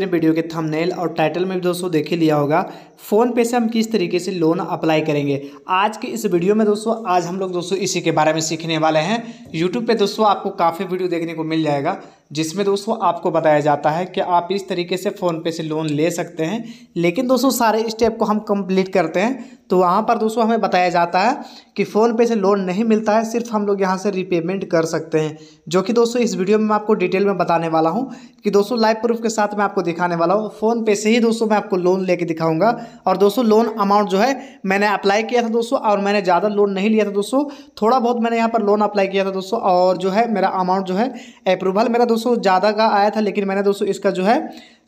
अपने वीडियो के थंबनेल और टाइटल में भी दोस्तों देख ही लिया होगा फ़ोन पे से हम किस तरीके से लोन अप्लाई करेंगे आज के इस वीडियो में दोस्तों आज हम लोग दोस्तों इसी के बारे में सीखने वाले हैं यूट्यूब पे दोस्तों आपको काफ़ी वीडियो देखने को मिल जाएगा जिसमें दोस्तों आपको बताया जाता है कि आप इस तरीके से फ़ोनपे से लोन ले सकते हैं लेकिन दोस्तों सारे स्टेप को हम कंप्लीट करते हैं तो वहाँ पर दोस्तों हमें बताया जाता है कि फ़ोनपे से लोन नहीं मिलता है सिर्फ हम लोग यहाँ से रिपेमेंट कर सकते हैं जो कि दोस्तों इस वीडियो में मैं आपको डिटेल में बताने वाला हूँ कि दोस्तों लाइव प्रूफ के साथ मैं आपको दिखाने वाला हूँ फ़ोनपे से ही दोस्तों मैं आपको लोन ले दिखाऊंगा और दोस्तों लोन अमाउंट जो है मैंने अप्लाई किया था दोस्तों और मैंने ज़्यादा लोन नहीं लिया था दोस्तों थोड़ा बहुत मैंने यहाँ पर लोन अप्लाई किया था दोस्तों और जो है मेरा अमाउंट जो है अप्रूवल मेरा दोस्तों दोस्तों ज़्यादा का आया था लेकिन मैंने दोस्तों इसका जो है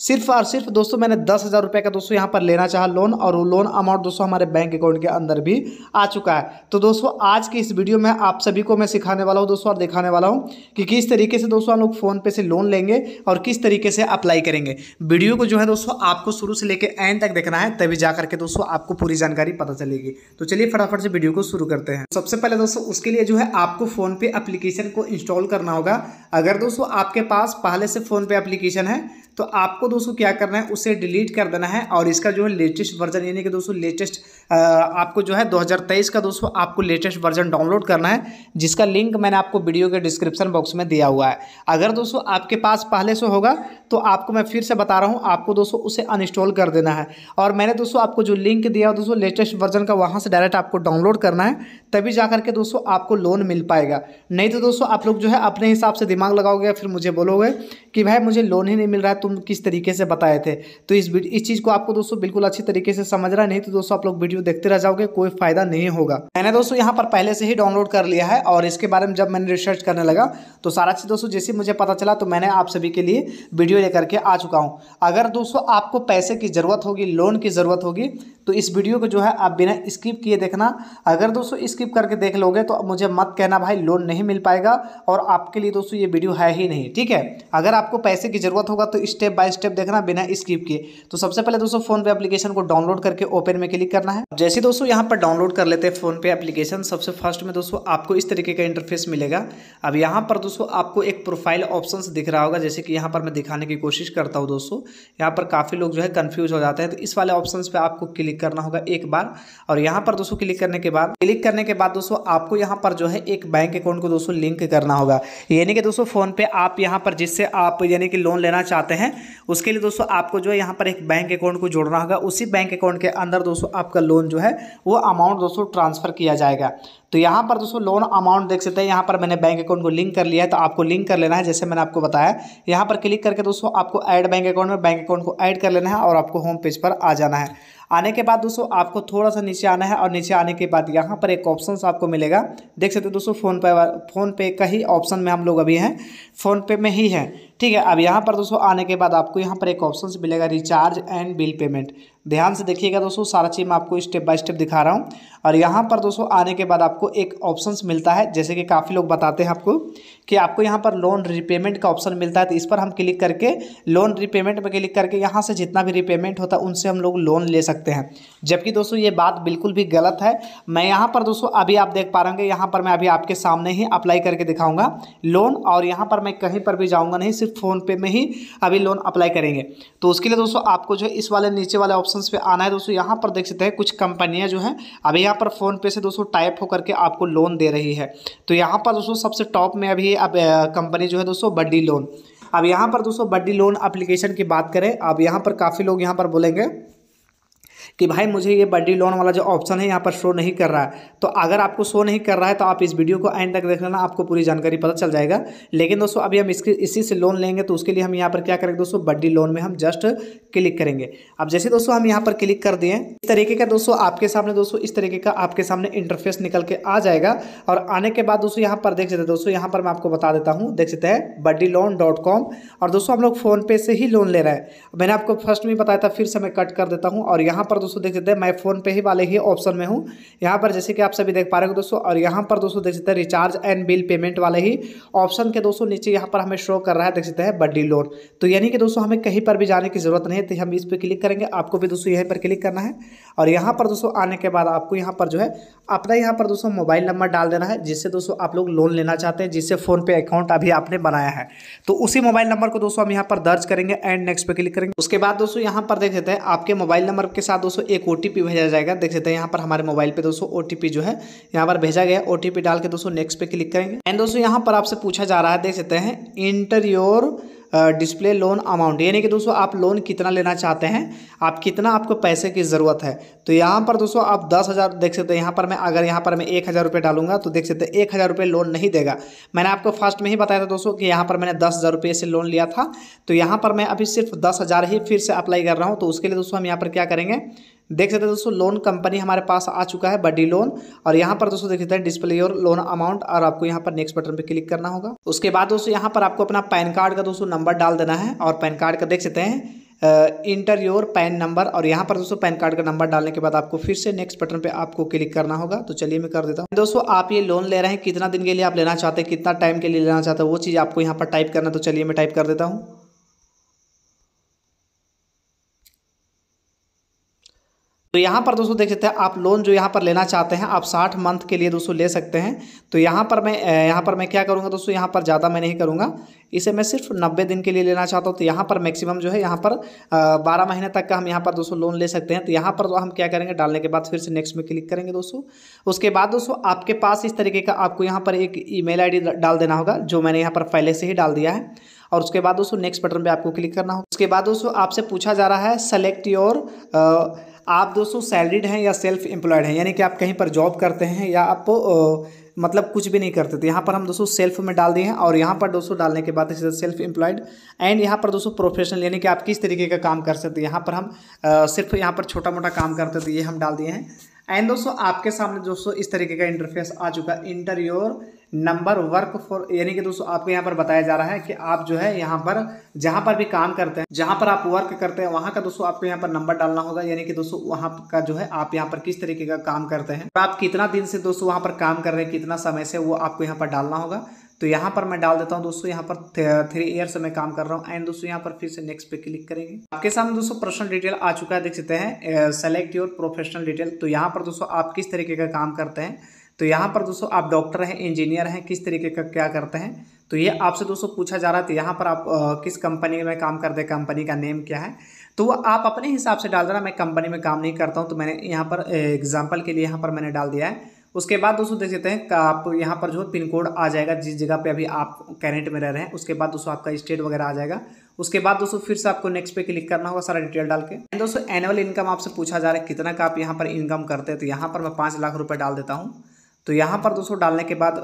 सिर्फ और सिर्फ दोस्तों मैंने दस हज़ार रुपये का दोस्तों यहाँ पर लेना चाहा लोन और वो लोन अमाउंट दोस्तों हमारे बैंक अकाउंट के अंदर भी आ चुका है तो दोस्तों आज की इस वीडियो में आप सभी को मैं सिखाने वाला हूँ दोस्तों और दिखाने वाला हूँ कि किस तरीके से दोस्तों हम लोग पे से लोन लेंगे और किस तरीके से अप्लाई करेंगे वीडियो को जो है दोस्तों आपको शुरू से लेकर एंड तक देखना है तभी जा करके दोस्तों आपको पूरी जानकारी पता चलेगी तो चलिए फटाफट से वीडियो को शुरू करते हैं सबसे पहले दोस्तों उसके लिए जो है आपको फ़ोनपे अप्लीकेशन को इंस्टॉल करना होगा अगर दोस्तों आपके पास पहले से फोन पे अप्लीकेशन है तो आपको दोस्तों क्या करना है उसे डिलीट कर देना है और इसका जो है लेटेस्ट वर्जन यानी कि दोस्तों लेटेस्ट आपको जो है 2023 का दोस्तों आपको लेटेस्ट वर्जन डाउनलोड करना है जिसका लिंक मैंने आपको वीडियो के डिस्क्रिप्शन बॉक्स में दिया हुआ है अगर दोस्तों आपके पास पहले से होगा तो आपको मैं फिर से बता रहा हूँ आपको दोस्तों उसे अनइंस्टॉल कर देना है और मैंने दोस्तों आपको जो लिंक दिया दोस्तों लेटेस्ट वर्जन का वहाँ से डायरेक्ट आपको डाउनलोड करना है तभी जा करके दोस्तों आपको लोन मिल पाएगा नहीं तो दोस्तों आप लोग जो है अपने हिसाब से दिमाग लगाओगे फिर मुझे बोलोगे कि भाई मुझे लोन ही नहीं मिल रहा है तुम किस तरीके से बताए थे तो इस इस चीज़ को आपको दोस्तों बिल्कुल अच्छी तरीके से समझ रहा नहीं तो दोस्तों आप लोग वीडियो देखते रह जाओगे कोई फायदा नहीं होगा मैंने दोस्तों यहाँ पर पहले से ही डाउनलोड कर लिया है और इसके बारे में जब मैंने रिसर्च करने लगा तो सारा चीज़ दोस्तों जैसे मुझे पता चला तो मैंने आप सभी के लिए वीडियो लेकर के आ चुका हूँ अगर दोस्तों आपको पैसे की ज़रूरत होगी लोन की ज़रूरत होगी तो इस वीडियो को जो है आप बिना स्किप किए देखना अगर दोस्तों स्किप करके देख लोगे तो मुझे मत कहना भाई लोन नहीं मिल पाएगा और आपके लिए दोस्तों ये वीडियो है ही नहीं ठीक है अगर आपको पैसे की ज़रूरत होगा तो स्टेप बाय स्टेप स्टेप देखना बिना स्किप किए तो सबसे पहले दोस्तों फोन पे एप्लीकेशन को डाउनलोड करके ओपन में क्लिक करना है जैसे दोस्तों यहाँ पर डाउनलोड कर लेते हैं फोन पे एप्लीकेशन सबसे फर्स्ट में दोस्तों आपको इस तरीके का इंटरफेस मिलेगा अब यहाँ पर दोस्तों आपको एक प्रोफाइल ऑप्शन दिख रहा होगा जैसे कि यहाँ पर मैं दिखाने की कोशिश करता हूँ दोस्तों यहाँ पर काफ़ी लोग जो है कन्फ्यूज हो जाते हैं तो इस वाले ऑप्शन पर आपको क्लिक करना होगा एक बार और यहाँ पर दोस्तों क्लिक करने के बाद क्लिक करने के बाद दोस्तों आपको यहाँ पर जो है एक बैंक अकाउंट को दोस्तों लिंक करना होगा यानी कि दोस्तों फ़ोन पे आप यहाँ पर जिससे आप यानी कि लोन लेना चाहते हैं उसके लिए दोस्तों आपको जो है यहाँ पर एक बैंक अकाउंट को जोड़ना होगा उसी बैंक अकाउंट के अंदर दोस्तों आपका लोन जो है वो अमाउंट दोस्तों ट्रांसफ़र किया जाएगा तो यहाँ पर दोस्तों लोन अमाउंट देख सकते हैं यहाँ पर मैंने बैंक अकाउंट को लिंक कर लिया है तो आपको लिंक कर लेना है जैसे मैंने आपको बताया यहाँ पर क्लिक करके दोस्तों आपको ऐड बैंक अकाउंट में बैंक अकाउंट को ऐड कर लेना है और आपको होम पेज पर आ जाना है आने के बाद दोस्तों आपको थोड़ा सा नीचे आना है और नीचे आने के बाद यहाँ पर एक ऑप्शन आपको मिलेगा देख सकते हो दोस्तों फोन पे फोन पे का ही ऑप्शन में हम लोग अभी हैं फोन पे में ही है ठीक है अब यहाँ पर दोस्तों आने के बाद आपको यहाँ पर एक ऑप्शन मिलेगा रिचार्ज एंड बिल पेमेंट ध्यान से देखिएगा दोस्तों सारा चीज़ मैं आपको स्टेप बाय स्टेप दिखा रहा हूँ और यहाँ पर दोस्तों आने के बाद आपको एक ऑप्शन मिलता है जैसे कि काफ़ी लोग बताते हैं आपको कि आपको यहाँ पर लोन रिपेमेंट का ऑप्शन मिलता है तो इस पर हम क्लिक करके लोन रिपेमेंट पर क्लिक करके यहाँ से जितना भी रिपेमेंट होता है उनसे हम लोग लोन ले सकते हैं जबकि दोस्तों ये बात बिल्कुल भी गलत है मैं यहाँ पर दोस्तों अभी आप देख पा रहे यहाँ पर मैं अभी आपके सामने ही अप्लाई करके दिखाऊंगा लोन और यहाँ पर मैं कहीं पर भी जाऊँगा नहीं सिर्फ फ़ोनपे में ही अभी लोन अप्लाई करेंगे तो उसके लिए दोस्तों आपको जो इस वाले नीचे वाले ऑप्शन ऑप्शन पे आना है दोस्तों यहाँ पर देख सकते हैं कुछ कंपनियाँ जो हैं अभी यहाँ पर फ़ोनपे से दोस्तों टाइप हो करके आपको लोन दे रही है तो यहाँ पर दोस्तों सबसे टॉप में अभी अब कंपनी जो है दोस्तों बड्डी लोन अब यहाँ पर दोस्तों बड्डी लोन अप्लीकेशन की बात करें अब यहाँ पर काफ़ी लोग यहाँ पर बोलेंगे कि भाई मुझे ये बड्डी लोन वाला जो ऑप्शन है यहाँ पर शो नहीं कर रहा है तो अगर आपको शो नहीं कर रहा है तो आप इस वीडियो को एंड तक देख लेना आपको पूरी जानकारी पता चल जाएगा लेकिन दोस्तों अभी हम इसके इसी से लोन लेंगे तो उसके लिए हम यहाँ पर क्या करेंगे दोस्तों बड्डी लोन में हम जस्ट क्लिक करेंगे अब जैसे दोस्तों हम यहाँ पर क्लिक कर दिए इस तरीके का दोस्तों आपके सामने दोस्तों इस तरीके का आपके सामने इंटरफेस निकल के आ जाएगा और आने के बाद दोस्तों यहाँ पर देख सकते हैं दोस्तों यहाँ पर मैं आपको बता देता हूँ देख सकते हैं बड्डी लोन डॉट कॉम और दोस्तों हम लोग फ़ोनपे से ही लोन ले रहे हैं मैंने आपको फर्स्ट में बताया था फिर से मैं कट कर देता हूँ और यहाँ पर दोस्तों देख सकते हैं मैं फोन पे ही वाले ही ऑप्शन में हूँ यहाँ पर जैसे कि आप सभी देख पा रहे हो दोस्तों और यहाँ पर दोस्तों देख सकते हैं रिचार्ज एंड बिल पेमेंट वाले ही ऑप्शन के दोस्तों नीचे यहाँ पर हमें शो कर रहा है देख सकते हैं बड्डी लोन तो यानी कि दोस्तों हमें कहीं पर भी जाने की ज़रूरत नहीं है तो हम इस पर क्लिक करेंगे आपको भी दोस्तों यहीं पर क्लिक करना है और यहाँ पर दोस्तों आने के बाद आपको यहाँ पर जो है अपना यहाँ पर दोस्तों मोबाइल नंबर डाल देना है जिससे दोस्तों आप लोग लोन लेना चाहते हैं जिससे फ़ोनपे अकाउंट अभी आपने बनाया है तो उसी मोबाइल नंबर को दोस्तों हम यहाँ पर दर्ज करेंगे एंड नेक्स्ट पे क्लिक करेंगे उसके बाद दोस्तों यहाँ पर देख देते हैं आपके मोबाइल नंबर के साथ दोस्तों एक ओ भेजा जाएगा देख सकते हैं यहाँ पर हमारे मोबाइल पे दोस्तों ओ जो है यहाँ पर भेजा गया ओ डाल के दोस्तों नेक्स्ट पे क्लिक करेंगे एंड दोस्तों यहाँ पर आपसे पूछा जा रहा है देख सकते हैं enter your display loan amount यानी कि दोस्तों आप लोन कितना लेना चाहते हैं आप कितना आपको पैसे की ज़रूरत है तो यहाँ पर दोस्तों आप दस हज़ार देख सकते हैं यहाँ पर मैं अगर यहाँ पर मैं एक हज़ार रुपये डालूंगा तो देख सकते हैं एक हज़ार रुपये लोन नहीं देगा मैंने आपको फर्स्ट में ही बताया था दोस्तों कि यहाँ पर मैंने दस हज़ार रुपये से लोन लिया था तो यहाँ पर मैं अभी सिर्फ दस हज़ार ही फिर से अप्लाई कर रहा हूँ तो उसके लिए दोस्तों हम यहाँ पर क्या करेंगे देख सकते हैं दोस्तों लोन कंपनी हमारे पास आ चुका है बडी लोन और यहाँ पर दोस्तों देख सकते हैं डिस्प्ले और लोन अमाउंट और आपको यहाँ पर नेक्स्ट बटन पे क्लिक करना होगा उसके बाद दोस्तों यहाँ पर आपको अपना पैन कार्ड का दोस्तों नंबर डाल देना है और पैन कार्ड का देख सकते हैं इंटर योर पैन नंबर और यहाँ पर दोस्तों पैन कार्ड का नंबर डालने के बाद आपको फिर से नेक्स्ट बटन पे आपको क्लिक करना होगा तो चलिए मैं कर देता हूँ दोस्तों आप ये लोन ले रहे हैं कितना दिन के लिए आप लेना चाहते हैं कितना टाइम के लिए लेना चाहते हैं वो चीज़ आपको यहाँ पर टाइप करना तो चलिए मैं टाइप कर देता हूँ तो यहाँ पर दोस्तों देख सकते हैं आप लोन जो यहाँ पर लेना चाहते हैं आप साठ मंथ के लिए दोस्तों ले सकते हैं तो यहाँ पर मैं यहाँ पर मैं क्या करूँगा दोस्तों यहाँ पर ज़्यादा मैं नहीं करूँगा इसे मैं सिर्फ नब्बे दिन के लिए लेना चाहता हूँ तो यहाँ पर मैक्सिमम जो है यहाँ पर बारह महीने तक का हम यहाँ पर दोस्तों लोन ले सकते हैं तो यहाँ पर हम क्या करेंगे डालने के बाद फिर से नेक्स्ट में क्लिक करेंगे दोस्तों उसके बाद दोस्तों आपके पास इस तरीके का आपको यहाँ पर एक ई मेल डाल देना होगा जो मैंने यहाँ पर पहले से ही डाल दिया है और उसके बाद दोस्तों नेक्स्ट बटन पर आपको क्लिक करना होगा उसके बाद दोस्तों आपसे पूछा जा रहा है सेलेक्ट योर आप दोस्तों सैलरीड हैं या सेल्फ एम्प्लॉयड हैं यानी कि आप कहीं पर जॉब करते हैं या आप मतलब कुछ भी नहीं करते थे यहाँ पर हम दोस्तों सेल्फ में डाल दिए हैं और यहाँ पर दोस्तों डालने के बाद सेल्फ एम्प्लॉयड एंड यहाँ पर दोस्तों प्रोफेशनल यानी कि आप किस तरीके का काम कर सकते हैं यहाँ पर हम आ, सिर्फ यहाँ पर छोटा मोटा काम करते थे ये हम डाल दिए हैं एंड दोस्तों आपके सामने दोस्तों इस तरीके का इंटरफेस आ चुका है enter your number work for यानी कि दोस्तों आपको यहाँ पर बताया जा रहा है कि आप जो है यहाँ पर जहाँ पर भी काम करते हैं जहाँ पर आप वर्क करते हैं वहाँ का दोस्तों आपको यहाँ पर नंबर डालना होगा यानी कि दोस्तों वहाँ का जो है आप यहाँ पर किस तरीके का काम करते हैं तो आप कितना दिन से दोस्तों वहाँ पर काम कर रहे हैं कितना समय से वो आपको यहाँ पर डालना होगा तो यहाँ पर मैं डाल देता हूँ दोस्तों यहाँ पर थ्री ईयर से मैं काम कर रहा हूँ एंड दोस्तों यहाँ पर फिर से नेक्स्ट पे क्लिक करेंगे आपके सामने दोस्तों पर्सनल डिटेल आ चुका है देख सकते हैं सेलेक्ट योर प्रोफेशनल डिटेल तो यहाँ पर दोस्तों आप किस तरीके का काम करते हैं तो यहाँ पर दोस्तों आप डॉक्टर हैं इंजीनियर हैं किस तरीके का क्या करते हैं तो ये आपसे दोस्तों पूछा जा रहा था तो यहाँ पर आप आ, किस कंपनी में काम करते हैं कंपनी का नेम क्या है तो वो आप अपने हिसाब से डाल देना मैं कंपनी में काम नहीं करता हूँ तो मैंने यहाँ पर एग्जाम्पल के लिए यहाँ पर मैंने डाल दिया है उसके बाद दोस्तों देख सकते हैं आप यहाँ पर जो है पिन कोड आ जाएगा जिस जगह पे अभी आप कैनेट में रह रहे हैं उसके बाद दोस्तों आपका स्टेट वगैरह आ जाएगा उसके बाद दोस्तों फिर से आपको नेक्स्ट पे क्लिक करना होगा सारा डिटेल डाल के दोस्तों एनुअल इनकम आपसे पूछा जा रहा है कितना का आप यहाँ पर इनकम करते हैं तो यहाँ पर मैं पाँच लाख रुपये डाल देता हूँ तो यहाँ पर दोस्तों डालने के बाद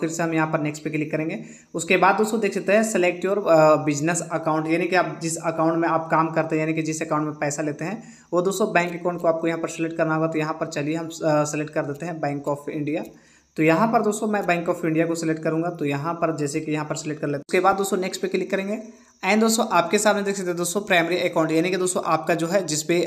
फिर से हम यहाँ पर नेक्स्ट पे क्लिक करेंगे उसके बाद दोस्तों देख सकते हैं सेलेक्ट योर बिजनेस अकाउंट यानी कि आप जिस अकाउंट में आप काम करते हैं यानी कि जिस अकाउंट में पैसा लेते हैं वो दोस्तों बैंक अकाउंट को आपको यहाँ पर सेलेक्ट करना होगा तो यहाँ पर चलिए हम सेलेक्ट कर देते हैं बैंक ऑफ इंडिया तो यहाँ पर दोस्तों मैं बैंक ऑफ इंडिया को सिलेक्ट करूँगा तो यहाँ पर जैसे कि यहाँ पर सिलेक्ट कर लेते उसके बाद दोस्तों नेक्स्ट पे क्लिक करेंगे एंड दोस्तों आपके सामने देख सकते हैं दोस्तों प्राइमरी अकाउंट यानी कि दोस्तों आपका जो है जिस पे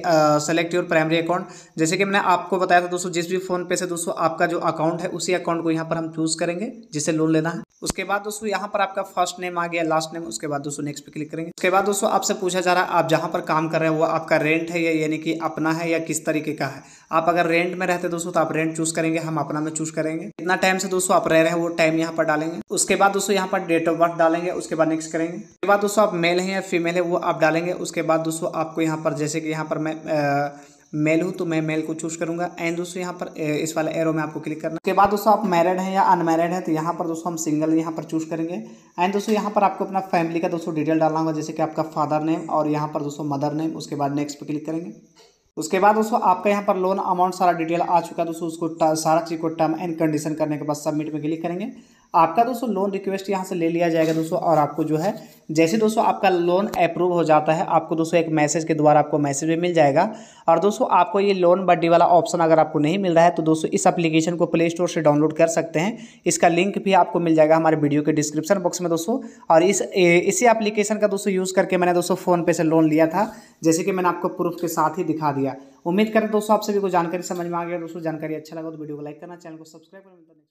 सेलेक्ट योर प्राइमरी अकाउंट जैसे कि मैंने आपको बताया था दोस्तों जिस भी फोन पे से दोस्तों आपका जो अकाउंट है उसी अकाउंट को यहाँ पर हम चूज करेंगे जिसे लोन लेना है उसके बाद दोस्तों यहाँ पर आपका फर्स्ट नेम आ गया लास्ट नेम उसके बाद दोस्तों नेक्स्ट पे क्लिक करेंगे उसके बाद दोस्तों आपसे पूछा जा रहा है आप जहाँ पर काम कर रहे हैं वो आपका रेंट है या यानी कि अपना है या किस तरीके का है आप अगर रेंट में रहते दोस्तों तो आप रेंट चूज करेंगे हम अपना में चूज करेंगे कितना टाइम से दोस्तों आप रह रहे हैं वो टाइम यहाँ पर डालेंगे उसके बाद दोस्तों यहाँ पर डेट ऑफ बर्थ डालेंगे उसके बाद नेक्स्ट करेंगे उसके बाद दोस्तों दोस्तों आप मेल हैं या फीमेल है वो आप डालेंगे उसके बाद दोस्तों आपको यहाँ पर जैसे कि यहाँ पर मैं मेल हूँ तो मैं मेल को चूज करूंगा एंड दोस्तों यहाँ पर इस वाले एरो में आपको क्लिक करना उसके बाद दोस्तों आप मैरिड हैं या अनमैरिड हैं तो यहाँ पर दोस्तों हम सिंगल यहाँ पर चूज करेंगे एंड दोस्तों यहाँ पर आपको अपना फैमिली का दोस्तों डिटेल डालना होगा जैसे कि आपका फादर नेम और यहाँ पर दोस्तों मदर नेम उसके बाद नेक्स्ट पर क्लिक करेंगे उसके बाद दोस्तों आपका यहाँ पर लोन अमाउंट सारा डिटेल आ चुका है दोस्तों उसको सारा चीज़ को टर्म एंड कंडीशन करने के बाद सबमिट में क्लिक करेंगे आपका दोस्तों लोन रिक्वेस्ट यहाँ से ले लिया जाएगा दोस्तों और आपको जो है जैसे दोस्तों आपका लोन अप्रूव हो जाता है आपको दोस्तों एक मैसेज के द्वारा आपको मैसेज भी मिल जाएगा और दोस्तों आपको ये लोन बड्डी वाला ऑप्शन अगर आपको नहीं मिल रहा है तो दोस्तों इस एप्लीकेशन को प्ले स्टोर से डाउनलोड कर सकते हैं इसका लिंक भी आपको मिल जाएगा हमारे वीडियो के डिस्क्रिप्शन बॉक्स में दोस्तों और इस इसी एप्लीकेशन का दोस्तों यूज़ करके मैंने दोस्तों फ़ोनपे से लोन लिया था जैसे कि मैंने आपको प्रूफ के साथ ही दिखा दिया उम्मीद करें दोस्तों आप सभी को जानकारी समझ में आ गया दोस्तों जानकारी अच्छा लगा तो वीडियो को लाइक करना चैनल को सब्सक्राइब करना